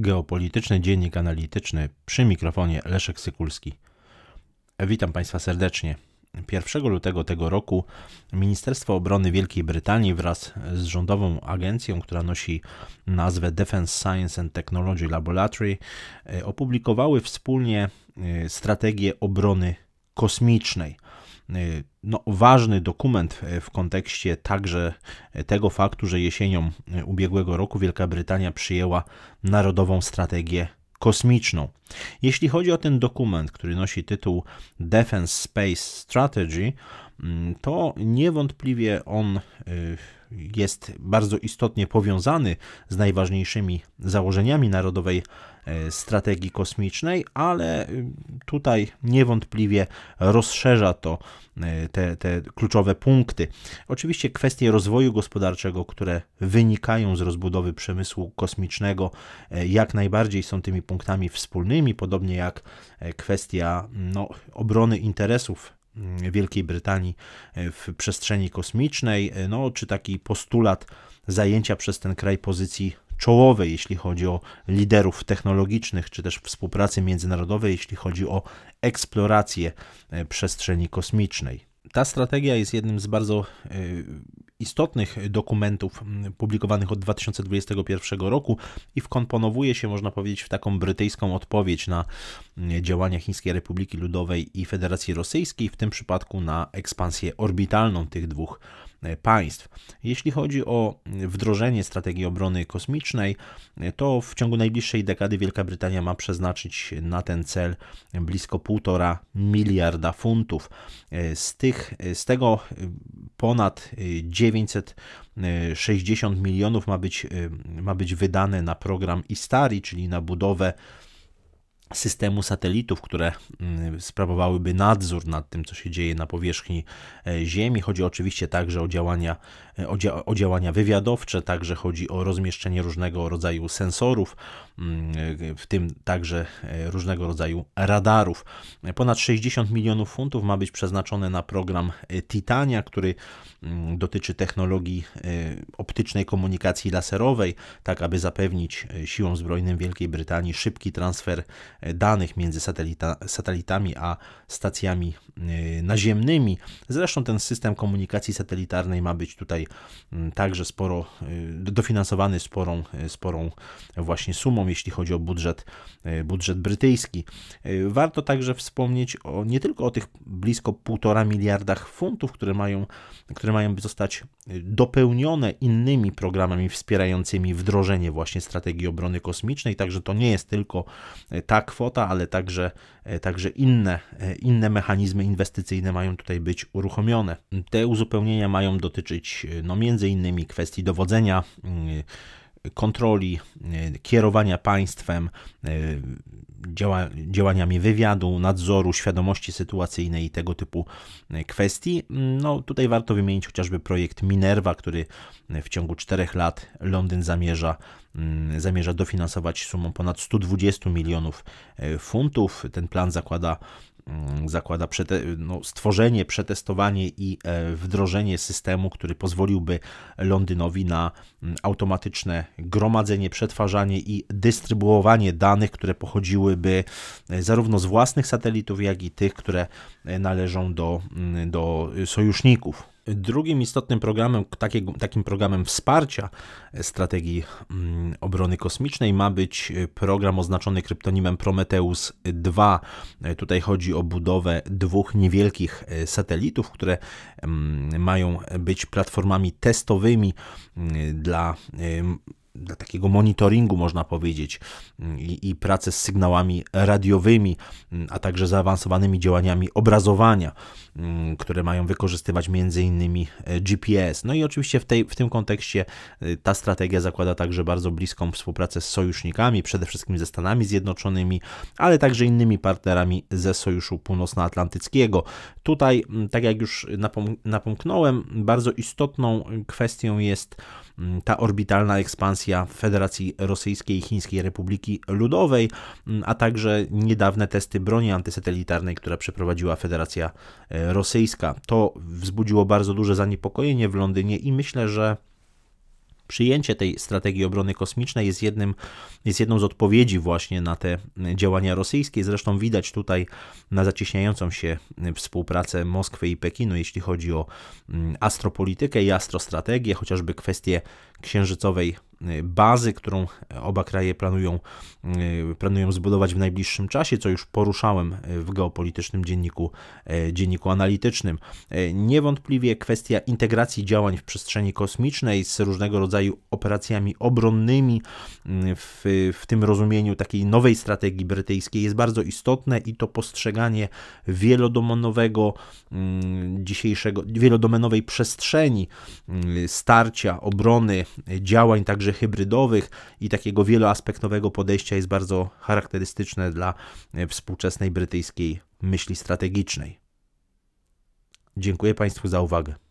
Geopolityczny Dziennik Analityczny przy mikrofonie Leszek Sykulski. Witam Państwa serdecznie. 1 lutego tego roku Ministerstwo Obrony Wielkiej Brytanii wraz z rządową agencją, która nosi nazwę Defense Science and Technology Laboratory, e, opublikowały wspólnie e, strategię obrony kosmicznej – Y, no, ważny dokument e, w kontekście także tego faktu, że jesienią ubiegłego roku Wielka Brytania przyjęła Narodową Strategię Kosmiczną. Jeśli chodzi o ten dokument, który nosi tytuł Defense Space Strategy, mm, to niewątpliwie on y, jest bardzo istotnie powiązany z najważniejszymi założeniami Narodowej e, Strategii Kosmicznej, ale y, tutaj niewątpliwie rozszerza to e, te, te kluczowe punkty. Oczywiście kwestie rozwoju gospodarczego, które wynikają z rozbudowy przemysłu kosmicznego, e, jak najbardziej są tymi punktami wspólnymi Zjednoczonymi, podobnie jak e, kwestia mm, no, obrony interesów mm, Wielkiej Brytanii e, w przestrzeni kosmicznej, e, no, czy taki postulat zajęcia przez ten kraj pozycji czołowej, jeśli chodzi o liderów technologicznych, czy też współpracy międzynarodowej, jeśli chodzi o eksplorację przestrzeni kosmicznej. Ta strategia jest jednym z bardzo istotnych dokumentów mm, publikowanych od 2021 roku i wkomponowuje się, można powiedzieć, w taką brytyjską odpowiedź na mm, działania Chińskiej Republiki Ludowej i Federacji Rosyjskiej, w tym przypadku na ekspansję orbitalną tych dwóch E, państw. Jeśli chodzi o e, wdrożenie strategii obrony kosmicznej, e, to w ciągu najbliższej dekady Wielka Brytania ma przeznaczyć na ten cel blisko 1,5 miliarda funtów. Z, tych, z tego ponad 900 60 milionów ma być, ma być wydane na program ISTARI, czyli na budowę systemu satelitów, które mm, sprawowałyby nadzór nad tym, co się dzieje na powierzchni e, Ziemi. Chodzi oczywiście także o działania, e, o, dzia o działania wywiadowcze, także chodzi o rozmieszczenie różnego rodzaju sensorów, mm, w tym także e, różnego rodzaju radarów. Ponad 60 milionów funtów ma być przeznaczone na program Titania, który mm, dotyczy technologii optycznej komunikacji laserowej, tak aby zapewnić siłom zbrojnym Wielkiej Brytanii szybki transfer E, danych między satelita, satelitami a stacjami e, naziemnymi. Zresztą ten system komunikacji satelitarnej ma być tutaj mm, także sporo e, dofinansowany sporą, sporą właśnie sumą, jeśli chodzi o budżet, budżet brytyjski. Warto także wspomnieć o, nie tylko o tych blisko półtora miliardach funtów, które mają, które mają zostać dopełnione innymi programami wspierającymi wdrożenie właśnie strategii obrony kosmicznej, także to nie jest tylko tak kwota, ale także, e, także inne, e, inne mechanizmy inwestycyjne mają tutaj być uruchomione. Te uzupełnienia mają dotyczyć e, no, między innymi kwestii dowodzenia, mm, kontroli, e, kierowania państwem, e, działa, działaniami wywiadu, nadzoru, świadomości sytuacyjnej i tego typu e, kwestii. No, tutaj warto wymienić chociażby projekt Minerva, który w ciągu czterech lat Londyn zamierza, mm, zamierza dofinansować sumą ponad 120 milionów funtów. Ten plan zakłada Mm, zakłada przete no, stworzenie, przetestowanie i e, wdrożenie systemu, który pozwoliłby Londynowi na mm, automatyczne gromadzenie, przetwarzanie i dystrybuowanie danych, które pochodziłyby e, zarówno z własnych satelitów, jak i tych, które e, należą do, mm, do sojuszników. Drugim istotnym programem, takim, programem wsparcia strategii mm, obrony kosmicznej ma być e, program oznaczony kryptonimem Prometheus 2. E, tutaj chodzi o budowę dwóch niewielkich e, satelitów, które mm, mają być platformami testowymi mm, dla dla takiego monitoringu, można powiedzieć, mm, i, i pracę z sygnałami radiowymi, mm, a także zaawansowanymi działaniami obrazowania, mm, które mają wykorzystywać m.in. E, GPS. No i oczywiście w, tej, w tym kontekście y, ta strategia zakłada także bardzo bliską współpracę z sojusznikami, przede wszystkim ze Stanami Zjednoczonymi, ale także innymi partnerami ze Sojuszu Północnoatlantyckiego. Tutaj, tak jak już napom napomknąłem, bardzo istotną kwestią jest ta orbitalna ekspansja Federacji Rosyjskiej i Chińskiej Republiki Ludowej, mm, a także niedawne testy broni antysatelitarnej, które przeprowadziła Federacja e, Rosyjska. To wzbudziło bardzo duże zaniepokojenie w Londynie i myślę, że przyjęcie tej strategii obrony kosmicznej jest, jednym, jest jedną z odpowiedzi właśnie na te mm, działania rosyjskie. Zresztą widać tutaj na zacieśniającą się mm, współpracę Moskwy i Pekinu, jeśli chodzi o astropolitykę i astrostrategię, chociażby kwestie księżycowej Y, bazy, którą e, oba kraje planują, y, planują zbudować w najbliższym czasie, co już poruszałem e, w geopolitycznym dzienniku, e, dzienniku analitycznym. Niewątpliwie kwestia integracji działań w przestrzeni kosmicznej z różnego rodzaju operacjami obronnymi mm, w, w tym rozumieniu takiej nowej strategii brytyjskiej jest bardzo istotne i to postrzeganie wielodomenowego mm, dzisiejszego, wielodomenowej przestrzeni mm, starcia, obrony, działań także także hybrydowych i takiego wieloaspektowego podejścia jest bardzo charakterystyczne dla e, współczesnej brytyjskiej myśli strategicznej. Dziękuję Państwu za uwagę.